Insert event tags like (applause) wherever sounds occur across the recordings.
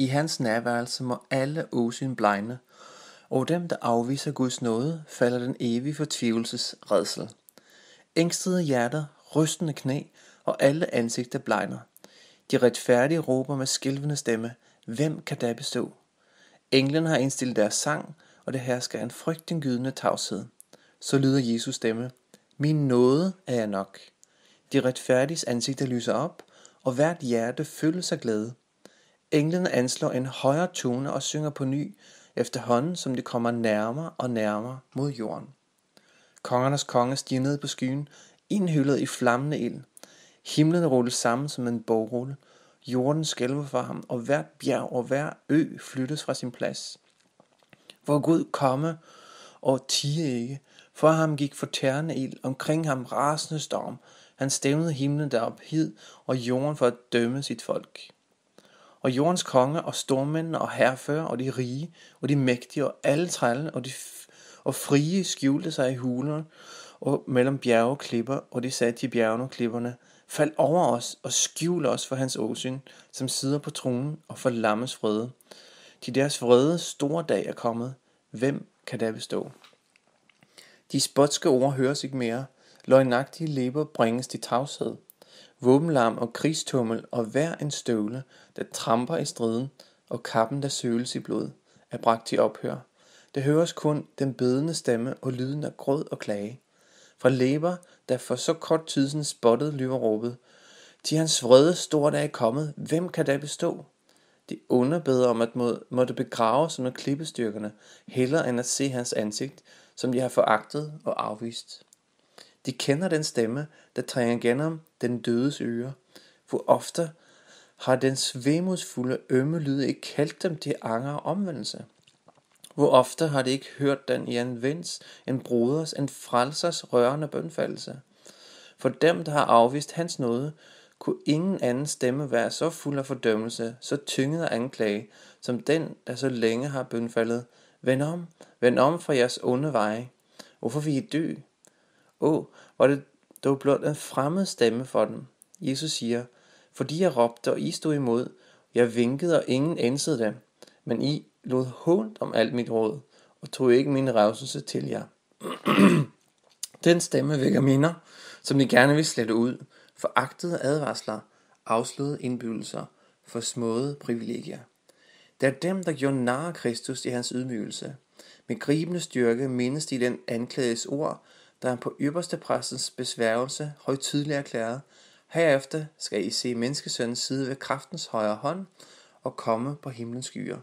I hans nærværelse må alle åsyn blegne, og dem, der afviser Guds nåde, falder den evige fortvivelses redsel. Ængstede hjerter, rystende knæ og alle ansigter blegner. De retfærdige råber med skilvende stemme, hvem kan da bestå? Englen har indstillet deres sang, og det hersker en frygtindgydende tavshed. Så lyder Jesus stemme, min nåde er jeg nok. De retfærdiges ansigter lyser op, og hvert hjerte fyldes af glæde. Englene anslår en højere tone og synger på ny, efterhånden som de kommer nærmere og nærmere mod jorden. Kongernes konge stiger ned på skyen, indhyllet i flammende ild. Himlen rulles sammen som en bogrulle. Jorden skælver for ham, og hvert bjerg og hver ø flyttes fra sin plads. Hvor Gud komme og tige ikke, for ham gik fortærende ild, omkring ham rasende storm. Han stævnede himlen derop hid og jorden for at dømme sit folk og jordens konge, og stormænd og herrefører, og de rige, og de mægtige, og alle trælle, og de og frie skjulte sig i hulerne, og mellem bjerge og klipper, og de sagde til bjergene og klipperne, Fald over os, og skjul os for hans åsyn, som sidder på tronen, og for lammes vrede. Til De deres vrede store dag er kommet. Hvem kan der bestå? De spotske ord høres ikke mere. Løgnagtige læber bringes til tavshed våbenlam og krigstummel og hver en støvle, der tramper i striden, og kappen, der søles i blod, er bragt til ophør. Det høres kun den bedende stemme og lyden af gråd og klage. Fra læber, der for så kort tid siden spottede lyver råbet, til hans vrede stort er kommet, hvem kan da bestå? De underbeder om at må, måtte sig med klippestyrkerne, hellere end at se hans ansigt, som de har foragtet og afvist. De kender den stemme, der trænger gennem den dødes øre. Hvor ofte har den svemodsfulde ømme lyd ikke kaldt dem til anger og omvendelse? Hvor ofte har de ikke hørt den i en vens, en broders, en frelsers rørende bønfaldelse? For dem, der har afvist hans nåde, kunne ingen anden stemme være så fuld af fordømmelse, så tynget af anklage, som den, der så længe har bønfaldet, Vend om, vend om fra jeres onde veje. Hvorfor vil I dø? å, var det dog blot en fremmed stemme for dem. Jesus siger, fordi jeg råbte, og I stod imod, jeg vinkede, og ingen ansede det, men I lod hånd om alt mit råd, og tog ikke min revselse til jer. (clears throat) Den stemme vækker minder, som de gerne vil slette ud, foragtede advarsler, afslåede indbydelser, for småede privilegier. Det er dem, der gjorde nar Kristus i hans ydmygelse. Med gribende styrke mindes de den anklages ord, da han på ypperste præstens besværgelse højtidligt erklærede, herefter skal I se menneskesønnen side ved kraftens højre hånd og komme på himlens skyer.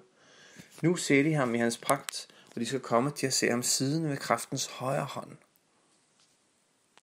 Nu ser de ham i hans pragt, og de skal komme til at se ham siden ved kraftens højre hånd.